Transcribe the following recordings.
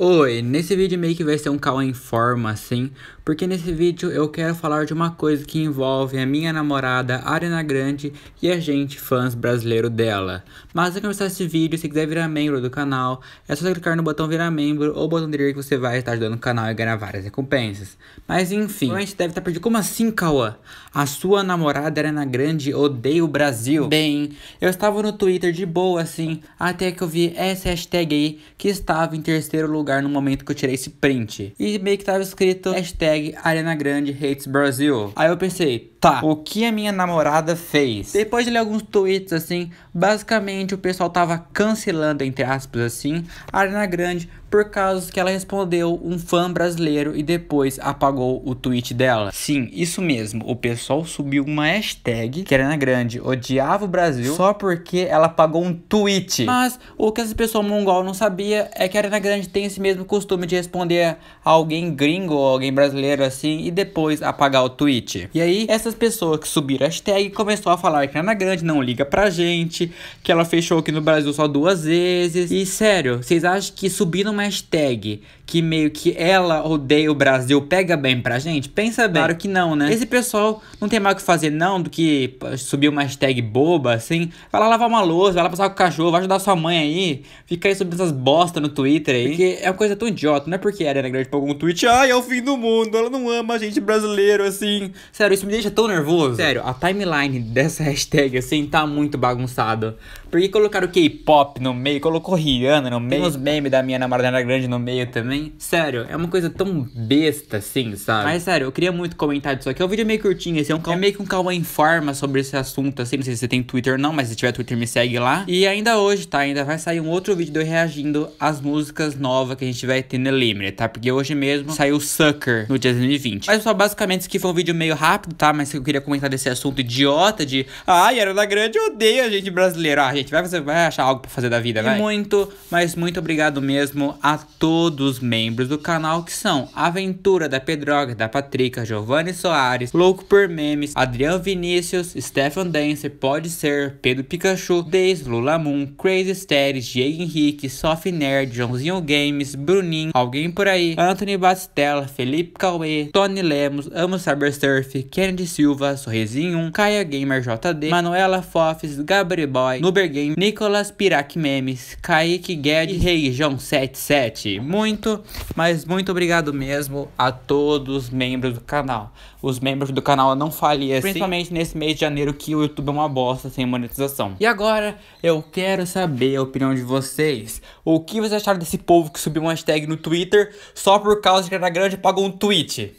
Oi, nesse vídeo meio que vai ser um call em forma, assim, porque nesse vídeo eu quero falar de uma coisa que envolve a minha namorada Arena Grande e a gente, fãs brasileiro dela. Mas antes de começar esse vídeo, se quiser virar membro do canal, é só clicar no botão virar membro ou botão direito que você vai estar ajudando o canal e ganhar várias recompensas. Mas enfim, a gente deve estar tá perdido. Como assim, Cauã? A sua namorada Arena Grande odeia o Brasil? Bem, eu estava no Twitter de boa, assim, até que eu vi essa hashtag aí que estava em terceiro lugar lugar no momento que eu tirei esse print. E meio que tava escrito hashtag Ariana Grande Hates Brasil. Aí eu pensei, Tá. O que a minha namorada fez? Depois de ler alguns tweets assim, basicamente o pessoal tava cancelando, entre aspas assim, a Arena Grande por causa que ela respondeu um fã brasileiro e depois apagou o tweet dela. Sim, isso mesmo. O pessoal subiu uma hashtag que a Arena Grande odiava o Brasil só porque ela apagou um tweet. Mas o que essa pessoa mongol não sabia é que a Arena Grande tem esse mesmo costume de responder a alguém gringo ou alguém brasileiro assim e depois apagar o tweet. E aí, essa essas pessoas que subiram a hashtag começou a falar que Ana Grande não liga pra gente, que ela fechou aqui no Brasil só duas vezes. E sério, vocês acham que subir numa hashtag que meio que ela odeia o Brasil pega bem pra gente? Pensa bem. Claro que não, né? Esse pessoal não tem mais o que fazer não do que subir uma hashtag boba, assim. Vai lá lavar uma louça, vai lá passar com o cachorro, vai ajudar sua mãe aí. Fica aí subindo essas bosta no Twitter aí. Porque é uma coisa tão idiota, não é porque a Grande pagou um tweet, ai, é o fim do mundo, ela não ama a gente brasileiro, assim. Sério, isso me deixa tão nervoso. Sério, a timeline dessa hashtag, assim, tá muito bagunçada. Porque colocaram K-pop no meio, colocou Rihanna no meio. Tem os memes da minha namorada grande no meio também. Sério, é uma coisa tão besta, assim, sabe? Mas sério, eu queria muito comentar disso aqui. É um vídeo meio curtinho, assim, é, um, é meio que um calma informa sobre esse assunto, assim. Não sei se você tem Twitter não, mas se tiver Twitter me segue lá. E ainda hoje, tá? Ainda vai sair um outro vídeo reagindo às músicas novas que a gente vai ter no Eliminator, tá? Porque hoje mesmo saiu Sucker no dia 2020. Mas só basicamente isso aqui foi um vídeo meio rápido, tá? Mas mais que eu queria comentar desse assunto idiota de. Ai, da Grande odeia a gente brasileira. Ah, gente, vai, fazer, vai achar algo pra fazer da vida, né? muito, mas muito obrigado mesmo a todos os membros do canal que são Aventura da Pedroga, da Patrica, Giovanni Soares, Louco por Memes, Adriano Vinícius, Stefan Dancer, Pode Ser, Pedro Pikachu, Deis, Lula Moon, Crazy Steres, Diego Henrique, Soft Nerd, Joãozinho Games, Bruninho, Alguém Por Aí, Anthony Bastella, Felipe Cauê, Tony Lemos, Amo Cybersurf, Kennedy Silva, Sorrisinho, Caia Gamer JD, Manuela Fofes, Gabriboy, Nubergame, Nicolas Pirac Memes, Kaique Guedes, Rei João 77. Muito, mas muito obrigado mesmo a todos os membros do canal. Os membros do canal não falei assim, principalmente nesse mês de janeiro que o YouTube é uma bosta sem monetização. E agora eu quero saber a opinião de vocês. O que vocês acharam desse povo que subiu uma hashtag no Twitter só por causa que era grande pagou um tweet?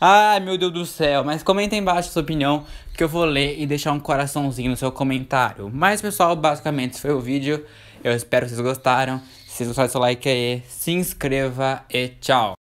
Ai, meu Deus do céu. Mas comenta aí embaixo a sua opinião, que eu vou ler e deixar um coraçãozinho no seu comentário. Mas, pessoal, basicamente esse foi o vídeo. Eu espero que vocês gostaram. Se vocês gostaram, seu like aí. Se inscreva e tchau.